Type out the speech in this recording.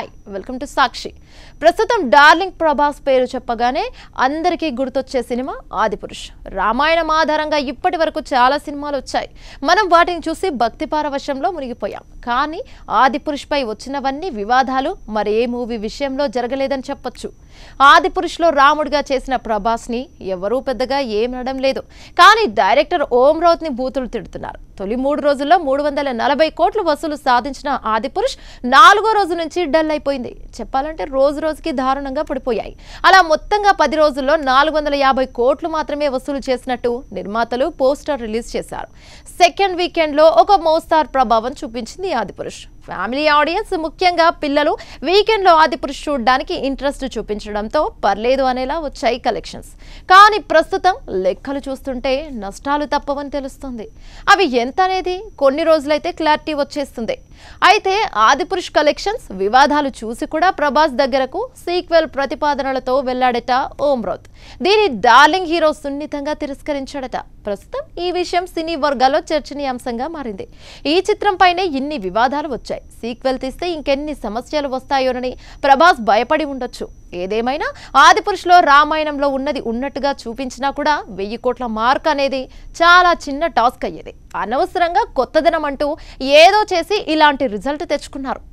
height welcome to సాక్షి ప్రస్తుతం darling Prabhas పేరు చెప్పగానే అందరికీ గుర్తొచ్చే సినిమా ఆదిపురుష్ రామాయణం ఆధారంగా ఇప్పటి వరకు చాలా సినిమాలు వచ్చాయి మనం వాటిని చూసి భక్తి పారవశంలో మునిగిపోయాం కానీ ఆదిపురుష్పై వచ్చినవన్నీ వివాదాలు మరి ఏ మూవీ విషయంలో జరగలేదని చెప్పొచ్చు ఆదిపురుష్లో రాముడిగా చేసిన ప్రభాస్ని ఎవరూ పెద్దగా ఏమనడం లేదు కానీ డైరెక్టర్ ఓం రౌత్ని బూతులు తిడుతున్నారు తొలి మూడు రోజుల్లో మూడు వందల నలభై కోట్లు వసూలు సాధించిన ఆదిపురుష్ నాలుగో రోజు నుంచి డల్ అయిపోయింది going చెప్పాలంటే రోజు రోజుకి దారుణంగా పడిపోయాయి అలా మొత్తంగా పది రోజుల్లో నాలుగు వందల యాభై కోట్లు మాత్రమే వసూలు చేసినట్టు నిర్మాతలు పోస్టర్ రిలీజ్ చేశారు సెకండ్ వీకెండ్లో ఒక మోస్తార్ ప్రభావం చూపించింది ఆదిపురుష్ ఫ్యామిలీ ఆడియన్స్ ముఖ్యంగా పిల్లలు వీకెండ్లో ఆదిపురుష్ చూడడానికి ఇంట్రెస్ట్ చూపించడంతో పర్లేదు అనేలా వచ్చాయి కలెక్షన్స్ కానీ ప్రస్తుతం లెక్కలు చూస్తుంటే నష్టాలు తప్పవని తెలుస్తుంది అవి ఎంత అనేది కొన్ని రోజులైతే క్లారిటీ వచ్చేస్తుంది అయితే ఆదిపురుష్ కలెక్షన్స్ వివాదాలు చూసి కూడా కూడా ప్రభాస్ దగ్గరకు సీక్వెల్ ప్రతిపాదనలతో వెళ్లాడట ఓమ్రోత్ దీని డార్లింగ్ హీరో సున్నితంగా తిరస్కరించాడట ప్రస్తుతం ఈ విషయం సినీ వర్గాల్లో చర్చనీయాంశంగా మారింది ఈ చిత్రంపైనే ఇన్ని వివాదాలు వచ్చాయి సీక్వెల్ తీస్తే ఇంకెన్ని సమస్యలు వస్తాయోనని ప్రభాస్ భయపడి ఉండొచ్చు ఏదేమైనా ఆదిపురుషులో రామాయణంలో ఉన్నది ఉన్నట్టుగా చూపించినా కూడా వెయ్యి కోట్ల మార్క్ అనేది చాలా చిన్న టాస్క్ అయ్యేది అనవసరంగా కొత్తదనం అంటూ ఏదో చేసి ఇలాంటి రిజల్ట్ తెచ్చుకున్నారు